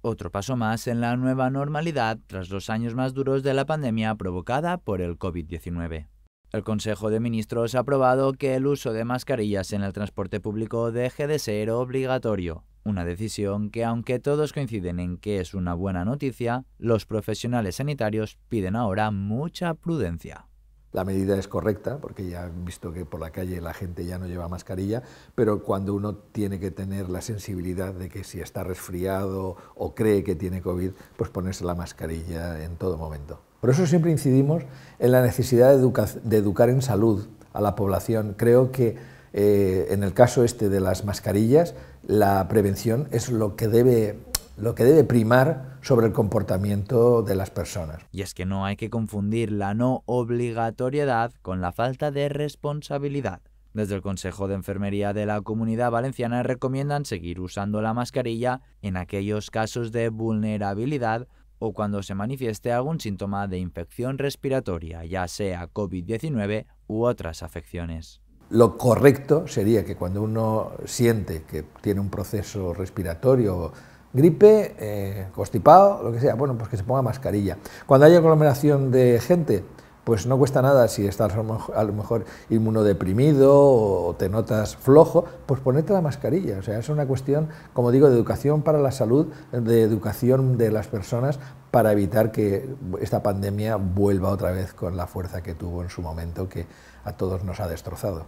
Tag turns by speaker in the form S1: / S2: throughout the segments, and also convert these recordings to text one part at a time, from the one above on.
S1: Otro paso más en la nueva normalidad tras los años más duros de la pandemia provocada por el COVID-19. El Consejo de Ministros ha aprobado que el uso de mascarillas en el transporte público deje de ser obligatorio, una decisión que aunque todos coinciden en que es una buena noticia, los profesionales sanitarios piden ahora mucha prudencia.
S2: La medida es correcta, porque ya han visto que por la calle la gente ya no lleva mascarilla, pero cuando uno tiene que tener la sensibilidad de que si está resfriado o cree que tiene COVID, pues ponerse la mascarilla en todo momento. Por eso siempre incidimos en la necesidad de, educar en salud a la población. Creo que eh, en el caso este de las mascarillas, la prevención es lo que debe lo que debe primar sobre el comportamiento de las personas.
S1: Y es que no hay que confundir la no obligatoriedad con la falta de responsabilidad. Desde el Consejo de Enfermería de la Comunidad Valenciana recomiendan seguir usando la mascarilla en aquellos casos de vulnerabilidad o cuando se manifieste algún síntoma de infección respiratoria, ya sea COVID-19 u otras afecciones.
S2: Lo correcto sería que cuando uno siente que tiene un proceso respiratorio gripe, eh, constipado, lo que sea, bueno, pues que se ponga mascarilla. Cuando haya aglomeración de gente, pues no cuesta nada si estás a lo mejor inmunodeprimido o te notas flojo, pues ponete la mascarilla. O sea, es una cuestión, como digo, de educación para la salud, de educación de las personas para evitar que esta pandemia vuelva otra vez con la fuerza que tuvo en su momento, que a todos nos ha destrozado.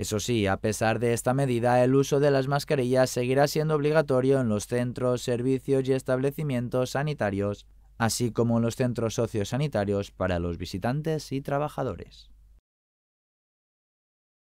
S1: Eso sí, a pesar de esta medida, el uso de las mascarillas seguirá siendo obligatorio en los centros, servicios y establecimientos sanitarios, así como en los centros sociosanitarios para los visitantes y trabajadores.